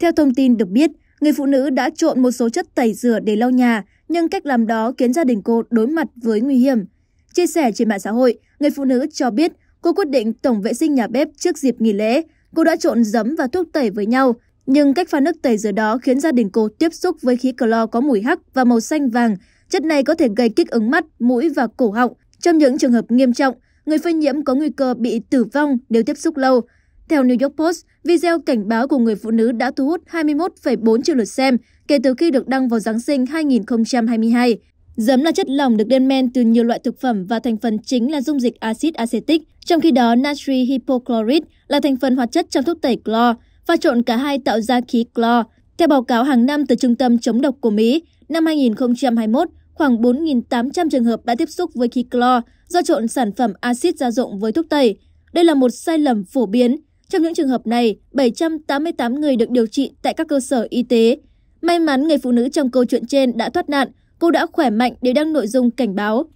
Theo thông tin được biết, người phụ nữ đã trộn một số chất tẩy rửa để lau nhà, nhưng cách làm đó khiến gia đình cô đối mặt với nguy hiểm. Chia sẻ trên mạng xã hội, người phụ nữ cho biết cô quyết định tổng vệ sinh nhà bếp trước dịp nghỉ lễ. Cô đã trộn giấm và thuốc tẩy với nhau, nhưng cách pha nước tẩy rửa đó khiến gia đình cô tiếp xúc với khí clo có mùi hắc và màu xanh vàng. Chất này có thể gây kích ứng mắt, mũi và cổ họng. Trong những trường hợp nghiêm trọng, người phơi nhiễm có nguy cơ bị tử vong nếu tiếp xúc lâu. Theo New York Post, video cảnh báo của người phụ nữ đã thu hút 21,4 triệu lượt xem kể từ khi được đăng vào Giáng sinh 2022. Giấm là chất lỏng được lên men từ nhiều loại thực phẩm và thành phần chính là dung dịch axit acetic, trong khi đó natri hypochlorite là thành phần hoạt chất trong thuốc tẩy clo, và trộn cả hai tạo ra khí clo. Theo báo cáo hàng năm từ Trung tâm chống độc của Mỹ, năm 2021, khoảng 4.800 trường hợp đã tiếp xúc với khí clo do trộn sản phẩm axit gia dụng với thuốc tẩy. Đây là một sai lầm phổ biến trong những trường hợp này, 788 người được điều trị tại các cơ sở y tế. May mắn người phụ nữ trong câu chuyện trên đã thoát nạn, cô đã khỏe mạnh để đăng nội dung cảnh báo.